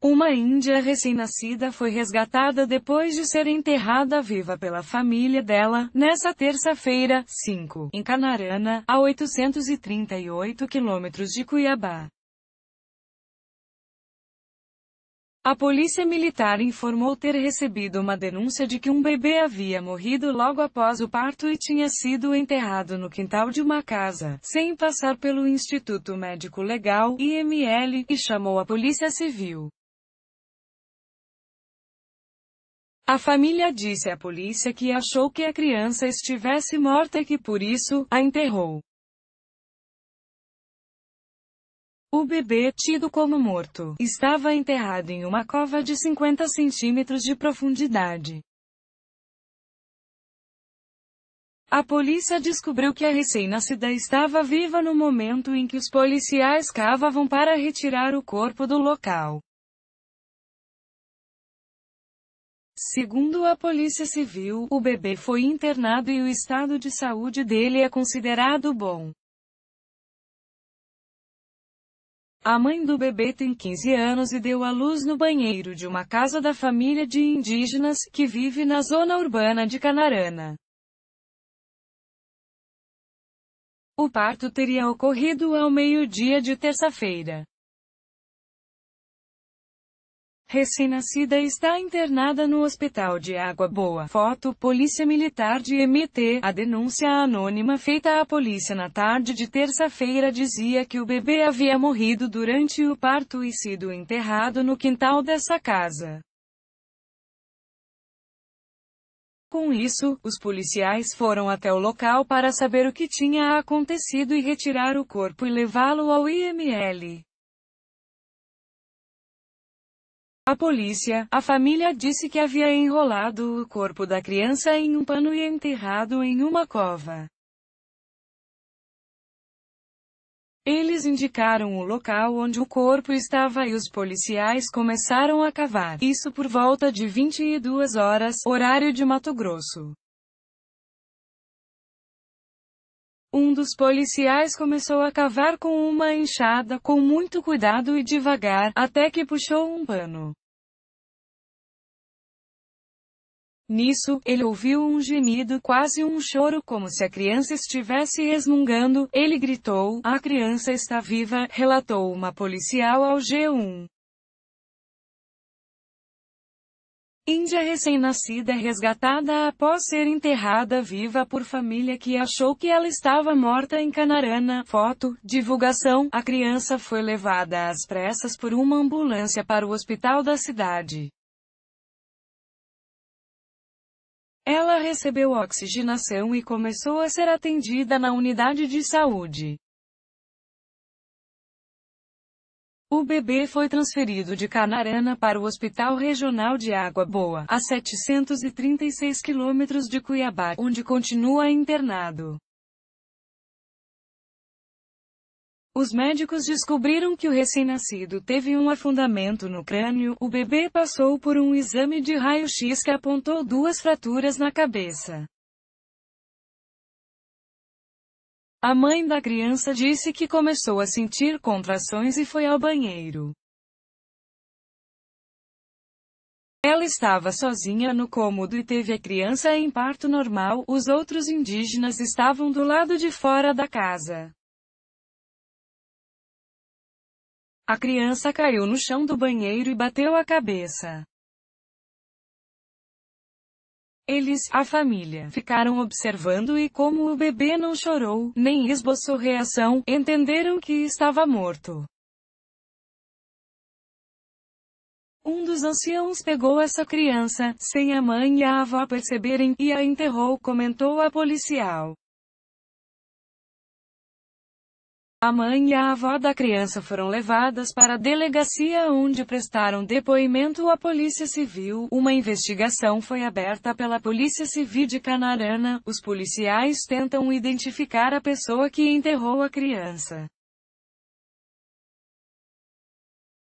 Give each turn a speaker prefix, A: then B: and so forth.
A: Uma índia recém-nascida foi resgatada depois de ser enterrada viva pela família dela, nessa terça-feira, 5, em Canarana, a 838 quilômetros de Cuiabá. A polícia militar informou ter recebido uma denúncia de que um bebê havia morrido logo após o parto e tinha sido enterrado no quintal de uma casa, sem passar pelo Instituto Médico Legal, IML, e chamou a polícia civil. A família disse à polícia que achou que a criança estivesse morta e que por isso a enterrou. O bebê, tido como morto, estava enterrado em uma cova de 50 centímetros de profundidade. A polícia descobriu que a recém-nascida estava viva no momento em que os policiais cavavam para retirar o corpo do local. Segundo a Polícia Civil, o bebê foi internado e o estado de saúde dele é considerado bom. A mãe do bebê tem 15 anos e deu à luz no banheiro de uma casa da família de indígenas, que vive na zona urbana de Canarana. O parto teria ocorrido ao meio-dia de terça-feira recém-nascida está internada no Hospital de Água Boa. Foto, Polícia Militar de MT. A denúncia anônima feita à polícia na tarde de terça-feira dizia que o bebê havia morrido durante o parto e sido enterrado no quintal dessa casa. Com isso, os policiais foram até o local para saber o que tinha acontecido e retirar o corpo e levá-lo ao IML. A polícia, a família disse que havia enrolado o corpo da criança em um pano e enterrado em uma cova. Eles indicaram o local onde o corpo estava e os policiais começaram a cavar. Isso por volta de 22 horas, horário de Mato Grosso. Um dos policiais começou a cavar com uma enxada com muito cuidado e devagar, até que puxou um pano. Nisso, ele ouviu um gemido, quase um choro, como se a criança estivesse resmungando. Ele gritou: A criança está viva, relatou uma policial ao G1. Índia recém-nascida é resgatada após ser enterrada viva por família que achou que ela estava morta em Canarana. Foto, divulgação, a criança foi levada às pressas por uma ambulância para o hospital da cidade. Ela recebeu oxigenação e começou a ser atendida na unidade de saúde. O bebê foi transferido de Canarana para o Hospital Regional de Água Boa, a 736 quilômetros de Cuiabá, onde continua internado. Os médicos descobriram que o recém-nascido teve um afundamento no crânio. O bebê passou por um exame de raio-x que apontou duas fraturas na cabeça. A mãe da criança disse que começou a sentir contrações e foi ao banheiro. Ela estava sozinha no cômodo e teve a criança em parto normal, os outros indígenas estavam do lado de fora da casa. A criança caiu no chão do banheiro e bateu a cabeça. Eles, a família, ficaram observando e como o bebê não chorou, nem esboçou reação, entenderam que estava morto. Um dos anciãos pegou essa criança, sem a mãe e a avó perceberem, e a enterrou, comentou a policial. A mãe e a avó da criança foram levadas para a delegacia onde prestaram depoimento à Polícia Civil. Uma investigação foi aberta pela Polícia Civil de Canarana. Os policiais tentam identificar a pessoa que enterrou a criança.